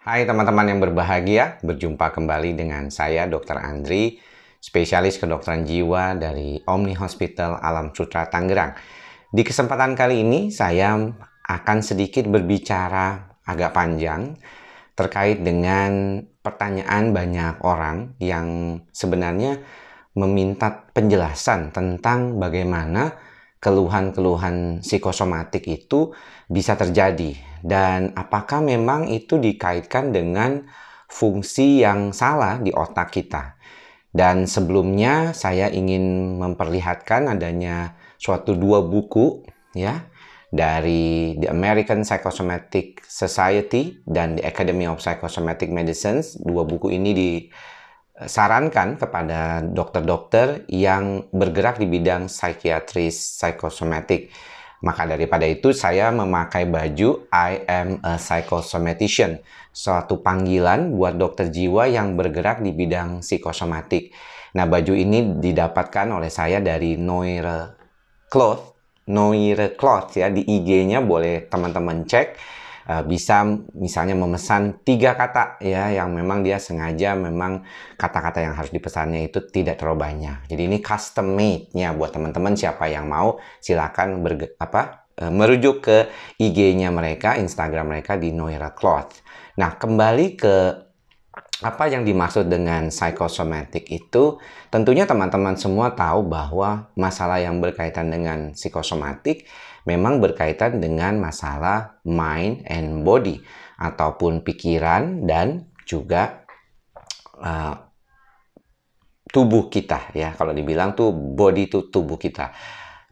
Hai teman-teman yang berbahagia, berjumpa kembali dengan saya Dr. Andri, spesialis kedokteran jiwa dari Omni Hospital Alam Sutra Tangerang. Di kesempatan kali ini saya akan sedikit berbicara agak panjang terkait dengan pertanyaan banyak orang yang sebenarnya meminta penjelasan tentang bagaimana keluhan-keluhan psikosomatik itu bisa terjadi dan apakah memang itu dikaitkan dengan fungsi yang salah di otak kita. Dan sebelumnya saya ingin memperlihatkan adanya suatu dua buku ya dari The American Psychosomatic Society dan The Academy of Psychosomatic Medicine. Dua buku ini di sarankan kepada dokter-dokter yang bergerak di bidang psikiatris psikosomatik. Maka daripada itu saya memakai baju I am a psychosomatician, suatu panggilan buat dokter jiwa yang bergerak di bidang psikosomatik. Nah, baju ini didapatkan oleh saya dari Noire Cloth, Noire Cloth ya di IG-nya boleh teman-teman cek Eh, bisa misalnya memesan tiga kata ya yang memang dia sengaja memang kata-kata yang harus dipesannya itu tidak terlalu banyak. Jadi ini custom made-nya buat teman-teman siapa yang mau silakan ber, apa eh, merujuk ke IG-nya mereka, Instagram mereka di Noira Cloth. Nah, kembali ke apa yang dimaksud dengan psikosomatik itu tentunya teman-teman semua tahu bahwa masalah yang berkaitan dengan psikosomatik memang berkaitan dengan masalah mind and body ataupun pikiran dan juga uh, tubuh kita ya kalau dibilang tuh body itu tubuh kita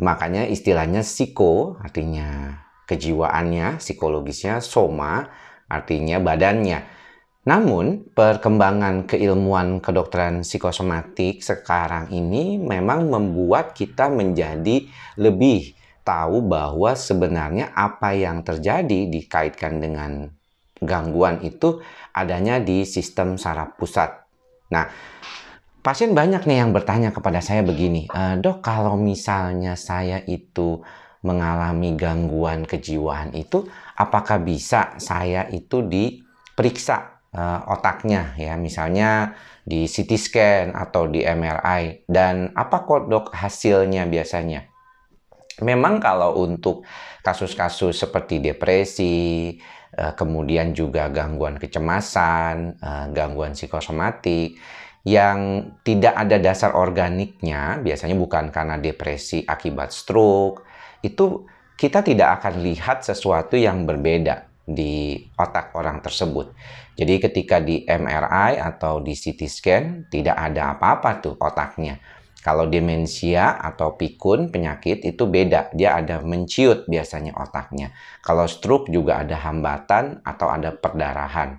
makanya istilahnya psiko artinya kejiwaannya psikologisnya soma artinya badannya namun, perkembangan keilmuan kedokteran psikosomatik sekarang ini memang membuat kita menjadi lebih tahu bahwa sebenarnya apa yang terjadi dikaitkan dengan gangguan itu adanya di sistem saraf pusat. Nah, pasien banyak nih yang bertanya kepada saya begini, e, dok kalau misalnya saya itu mengalami gangguan kejiwaan itu, apakah bisa saya itu diperiksa e, otaknya ya, misalnya di CT scan atau di MRI dan apa kok dok hasilnya biasanya? Memang kalau untuk kasus-kasus seperti depresi, eh, kemudian juga gangguan kecemasan, eh, gangguan psikosomatik, yang tidak ada dasar organiknya, biasanya bukan karena depresi akibat stroke, itu kita tidak akan lihat sesuatu yang berbeda di otak orang tersebut. Jadi ketika di MRI atau di CT scan, tidak ada apa-apa tuh otaknya. Kalau demensia atau pikun penyakit itu beda, dia ada menciut biasanya otaknya. Kalau stroke juga ada hambatan atau ada perdarahan.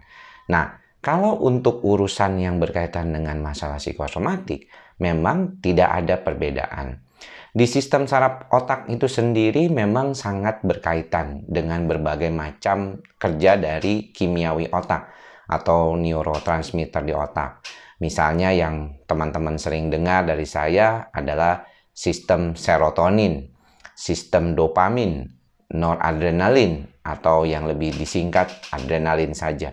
Nah, kalau untuk urusan yang berkaitan dengan masalah psikosomatik, memang tidak ada perbedaan. Di sistem saraf otak itu sendiri memang sangat berkaitan dengan berbagai macam kerja dari kimiawi otak atau neurotransmitter di otak. Misalnya yang teman-teman sering dengar dari saya adalah sistem serotonin, sistem dopamin, noradrenalin, atau yang lebih disingkat adrenalin saja.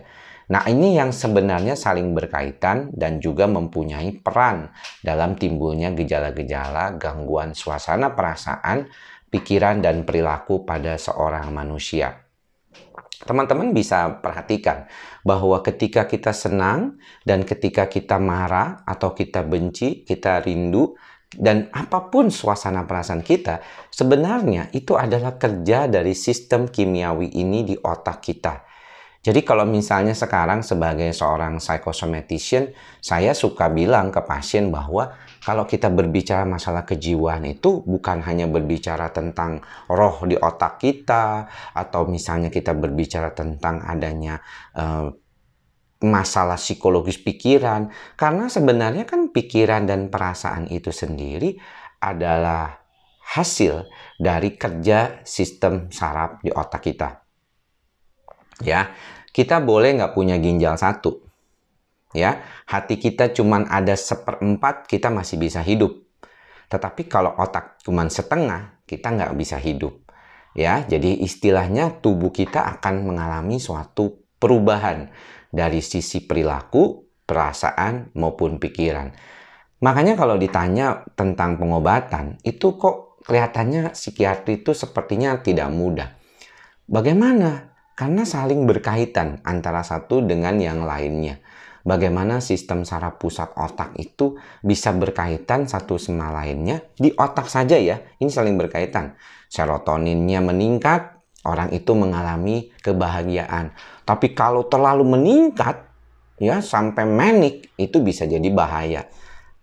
Nah, ini yang sebenarnya saling berkaitan dan juga mempunyai peran dalam timbulnya gejala-gejala gangguan suasana perasaan, pikiran, dan perilaku pada seorang manusia. Teman-teman bisa perhatikan bahwa ketika kita senang dan ketika kita marah atau kita benci, kita rindu, dan apapun suasana perasaan kita, sebenarnya itu adalah kerja dari sistem kimiawi ini di otak kita jadi kalau misalnya sekarang sebagai seorang psychosomatician, saya suka bilang ke pasien bahwa kalau kita berbicara masalah kejiwaan itu bukan hanya berbicara tentang roh di otak kita atau misalnya kita berbicara tentang adanya uh, masalah psikologis pikiran karena sebenarnya kan pikiran dan perasaan itu sendiri adalah hasil dari kerja sistem saraf di otak kita. Ya, kita boleh nggak punya ginjal satu. Ya, hati kita cuman ada seperempat, kita masih bisa hidup. Tetapi kalau otak cuman setengah, kita nggak bisa hidup. Ya, jadi istilahnya tubuh kita akan mengalami suatu perubahan dari sisi perilaku, perasaan, maupun pikiran. Makanya kalau ditanya tentang pengobatan, itu kok kelihatannya psikiatri itu sepertinya tidak mudah. Bagaimana karena saling berkaitan antara satu dengan yang lainnya. Bagaimana sistem saraf pusat otak itu bisa berkaitan satu sama lainnya di otak saja ya, ini saling berkaitan. Serotoninnya meningkat, orang itu mengalami kebahagiaan. Tapi kalau terlalu meningkat, ya sampai manik itu bisa jadi bahaya.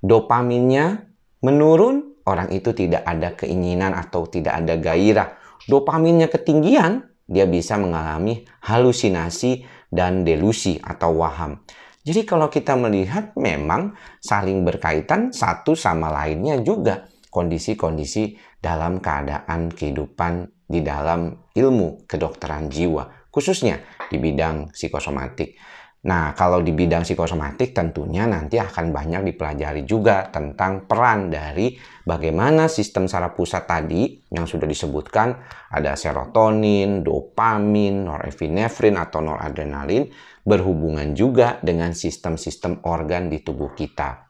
Dopaminnya menurun, orang itu tidak ada keinginan atau tidak ada gairah. Dopaminnya ketinggian, dia bisa mengalami halusinasi dan delusi atau waham. Jadi kalau kita melihat memang saling berkaitan satu sama lainnya juga kondisi-kondisi dalam keadaan kehidupan di dalam ilmu kedokteran jiwa khususnya di bidang psikosomatik. Nah, kalau di bidang psikosomatik tentunya nanti akan banyak dipelajari juga tentang peran dari bagaimana sistem saraf pusat tadi yang sudah disebutkan ada serotonin, dopamin, norepinefrin atau noradrenalin berhubungan juga dengan sistem-sistem organ di tubuh kita.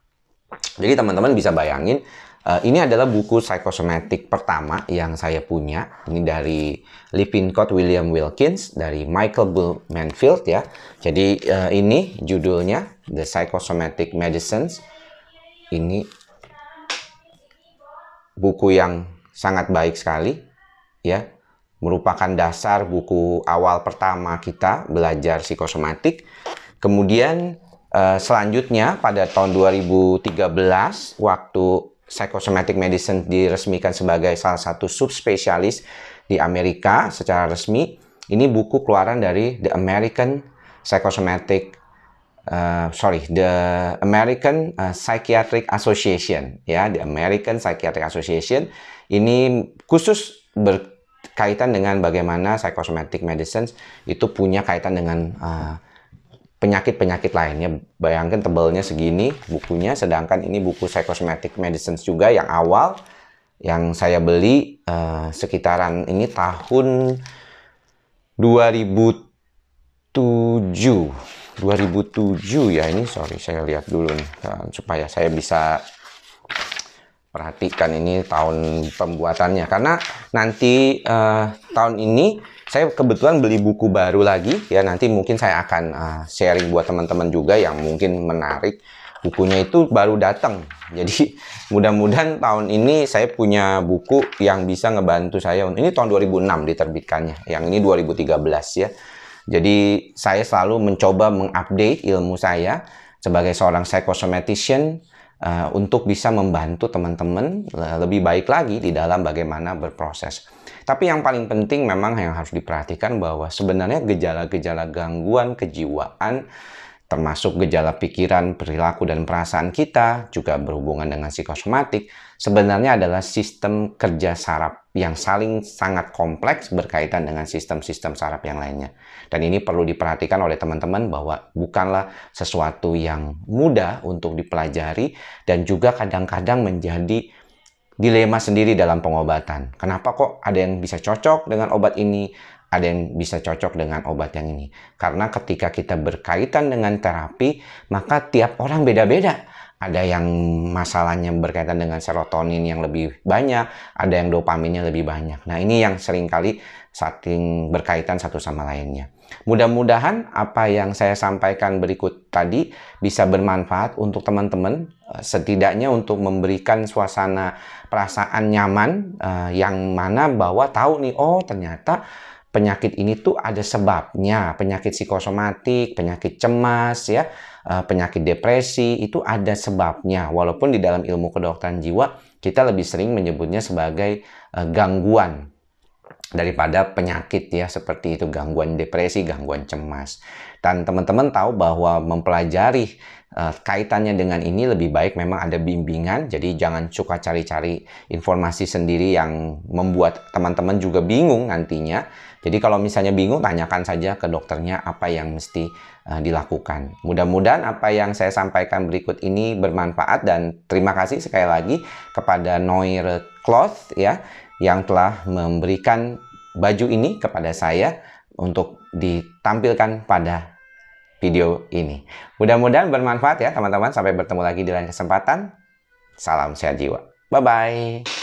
Jadi teman-teman bisa bayangin Eh, ini adalah buku psikosomatik pertama yang saya punya. Ini dari Lippincott William Wilkins dari Michael Bull Manfield ya. Jadi uh, ini judulnya The Psychosomatic Medicines. Ini buku yang sangat baik sekali ya. Merupakan dasar buku awal pertama kita belajar psikosomatik. Kemudian uh, selanjutnya pada tahun 2013 waktu Psychosomatic Medicine diresmikan sebagai salah satu subspesialis di Amerika secara resmi. Ini buku keluaran dari The American Psychosomatic Uh, sorry, the American eh, Psychiatric Association, ya, the American Psychiatric Association ini khusus berkaitan dengan bagaimana psychosomatic medicines itu punya kaitan dengan uh, penyakit-penyakit lainnya. Bayangkan tebalnya segini bukunya, sedangkan ini buku Psychosomatic Medicines juga yang awal yang saya beli uh, sekitaran ini tahun 2007. 2007 ya ini, sorry saya lihat dulu nih eh, supaya saya bisa perhatikan ini tahun pembuatannya karena nanti uh, tahun ini saya kebetulan beli buku baru lagi ya nanti mungkin saya akan uh, sharing buat teman-teman juga yang mungkin menarik bukunya itu baru datang jadi mudah-mudahan tahun ini saya punya buku yang bisa ngebantu saya ini tahun 2006 diterbitkannya yang ini 2013 ya jadi saya selalu mencoba mengupdate ilmu saya sebagai seorang psychosomatician Eh, untuk bisa membantu teman-teman lebih baik lagi di dalam bagaimana berproses. Tapi yang paling penting memang yang harus diperhatikan bahwa sebenarnya gejala-gejala gangguan kejiwaan termasuk gejala pikiran, perilaku, dan perasaan kita, juga berhubungan dengan psikosomatik, sebenarnya adalah sistem kerja saraf yang saling sangat kompleks berkaitan dengan sistem-sistem saraf yang lainnya. Dan ini perlu diperhatikan oleh teman-teman bahwa bukanlah sesuatu yang mudah untuk dipelajari dan juga kadang-kadang menjadi dilema sendiri dalam pengobatan. Kenapa kok ada yang bisa cocok dengan obat ini, ada yang bisa cocok dengan obat yang ini. Karena ketika kita berkaitan dengan terapi, maka tiap orang beda-beda. Ada yang masalahnya berkaitan dengan serotonin yang lebih banyak, ada yang dopaminnya lebih banyak. Nah ini yang seringkali saking berkaitan satu sama lainnya. Mudah-mudahan apa yang saya sampaikan berikut tadi bisa bermanfaat untuk teman-teman, eh, setidaknya untuk memberikan suasana perasaan nyaman eh, yang mana bahwa tahu nih, oh ternyata penyakit ini tuh ada sebabnya. Penyakit psikosomatik, penyakit cemas, ya, eh, penyakit depresi itu ada sebabnya. Walaupun di dalam ilmu kedokteran jiwa kita lebih sering menyebutnya sebagai eh, gangguan daripada penyakit ya seperti itu gangguan depresi, gangguan cemas. Dan teman-teman tahu bahwa mempelajari Eh, kaitannya dengan ini lebih baik memang ada bimbingan. Jadi jangan suka cari-cari informasi sendiri yang membuat teman-teman juga bingung nantinya. Jadi kalau misalnya bingung tanyakan saja ke dokternya apa yang mesti eh, dilakukan. Mudah-mudahan apa yang saya sampaikan berikut ini bermanfaat dan terima kasih sekali lagi kepada Noire Cloth ya yang telah memberikan baju ini kepada saya untuk ditampilkan pada video ini. Mudah-mudahan bermanfaat ya teman-teman. Sampai bertemu lagi di lain kesempatan. Salam sehat jiwa. Bye-bye.